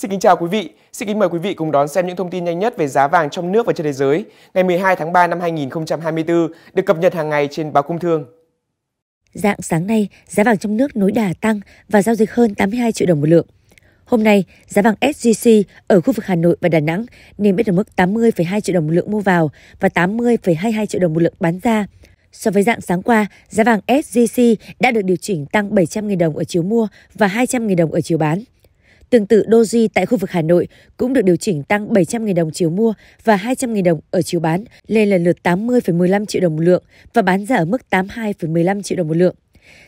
Xin kính chào quý vị, xin kính mời quý vị cùng đón xem những thông tin nhanh nhất về giá vàng trong nước và trên thế giới ngày 12 tháng 3 năm 2024 được cập nhật hàng ngày trên báo Công Thương. Dạng sáng nay, giá vàng trong nước nối đà tăng và giao dịch hơn 82 triệu đồng một lượng. Hôm nay, giá vàng SJC ở khu vực Hà Nội và Đà Nẵng niêm yết ở mức 80,2 triệu đồng một lượng mua vào và 80,22 triệu đồng một lượng bán ra. So với dạng sáng qua, giá vàng SJC đã được điều chỉnh tăng 700.000 đồng ở chiều mua và 200.000 đồng ở chiều bán. Tương tự Doji tại khu vực Hà Nội cũng được điều chỉnh tăng 700.000 đồng chiều mua và 200.000 đồng ở chiều bán, lên lần lượt 80,15 triệu đồng một lượng và bán ra ở mức 82,15 triệu đồng một lượng.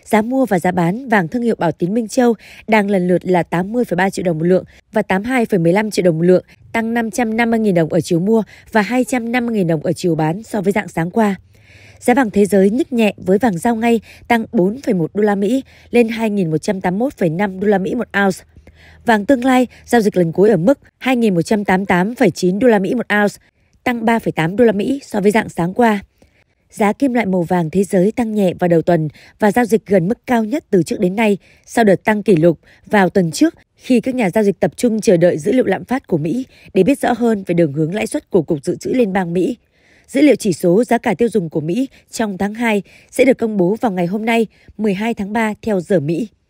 Giá mua và giá bán vàng thương hiệu Bảo Tín Minh Châu đang lần lượt là 80,3 triệu đồng một lượng và 82,15 triệu đồng một lượng, tăng 550.000 đồng ở chiều mua và 250.000 đồng ở chiều bán so với dạng sáng qua. Giá vàng thế giới nhích nhẹ với vàng giao ngay tăng 4,1 đô la Mỹ lên 2.181,5 đô la Mỹ một ounce. Vàng tương lai giao dịch lần cuối ở mức 2.188,9 đô la Mỹ một ounce, tăng 3,8 đô la Mỹ so với dạng sáng qua. Giá kim loại màu vàng thế giới tăng nhẹ vào đầu tuần và giao dịch gần mức cao nhất từ trước đến nay sau đợt tăng kỷ lục vào tuần trước khi các nhà giao dịch tập trung chờ đợi dữ liệu lạm phát của Mỹ để biết rõ hơn về đường hướng lãi suất của Cục Dự trữ Liên bang Mỹ. Dữ liệu chỉ số giá cả tiêu dùng của Mỹ trong tháng 2 sẽ được công bố vào ngày hôm nay, 12 tháng 3 theo giờ Mỹ.